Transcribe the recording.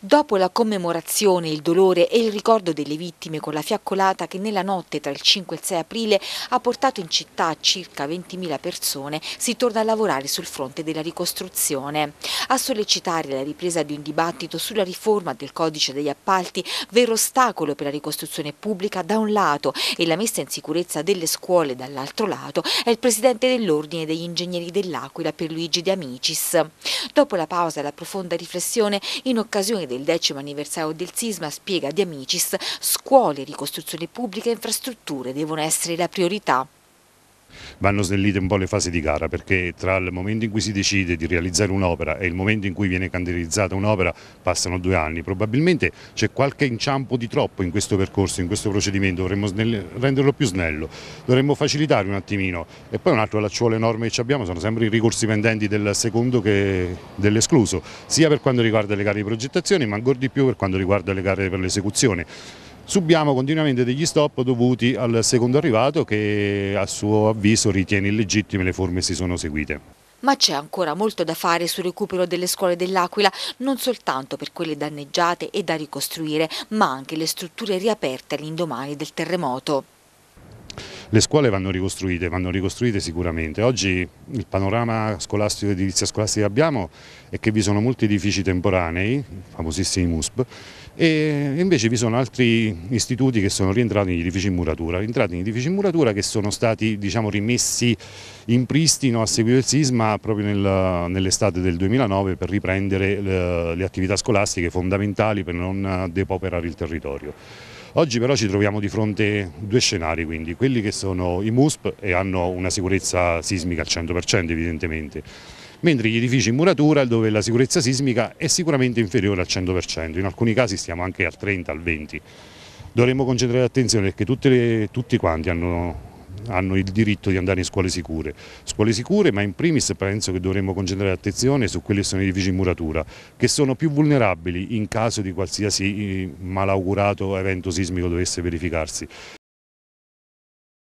Dopo la commemorazione, il dolore e il ricordo delle vittime con la fiaccolata che nella notte tra il 5 e il 6 aprile ha portato in città circa 20.000 persone, si torna a lavorare sul fronte della ricostruzione. A sollecitare la ripresa di un dibattito sulla riforma del codice degli appalti, vero ostacolo per la ricostruzione pubblica da un lato e la messa in sicurezza delle scuole dall'altro lato, è il presidente dell'Ordine degli Ingegneri dell'Aquila per Luigi De Amicis. Dopo la pausa e la profonda riflessione, in occasione del decimo anniversario del sisma, spiega Di Amicis, scuole, ricostruzioni pubbliche e infrastrutture devono essere la priorità vanno snellite un po' le fasi di gara perché tra il momento in cui si decide di realizzare un'opera e il momento in cui viene candelizzata un'opera passano due anni, probabilmente c'è qualche inciampo di troppo in questo percorso, in questo procedimento, dovremmo renderlo più snello, dovremmo facilitare un attimino e poi un altro lacciuolo enorme che abbiamo sono sempre i ricorsi pendenti del secondo che dell'escluso, sia per quanto riguarda le gare di progettazione ma ancora di più per quanto riguarda le gare per l'esecuzione subiamo continuamente degli stop dovuti al secondo arrivato che a suo avviso ritiene illegittime le forme che si sono seguite. Ma c'è ancora molto da fare sul recupero delle scuole dell'Aquila, non soltanto per quelle danneggiate e da ricostruire, ma anche le strutture riaperte all'indomani del terremoto. Le scuole vanno ricostruite, vanno ricostruite sicuramente. Oggi il panorama scolastico e edilizia scolastica che abbiamo è che vi sono molti edifici temporanei, famosissimi MUSP, e invece vi sono altri istituti che sono rientrati in edifici in muratura, rientrati in edifici in muratura che sono stati diciamo, rimessi in pristino a seguito del sisma proprio nel, nell'estate del 2009 per riprendere le, eh, le attività scolastiche fondamentali per non depoperare il territorio. Oggi però ci troviamo di fronte a due scenari, quindi quelli che sono i MUSP e hanno una sicurezza sismica al 100% evidentemente, mentre gli edifici in muratura dove la sicurezza sismica è sicuramente inferiore al 100%, in alcuni casi stiamo anche al 30, al 20%. Dovremmo concentrare l'attenzione perché le, tutti quanti hanno hanno il diritto di andare in scuole sicure. Scuole sicure ma in primis penso che dovremmo concentrare attenzione su quelli che sono gli edifici in muratura che sono più vulnerabili in caso di qualsiasi eh, malaugurato evento sismico dovesse verificarsi.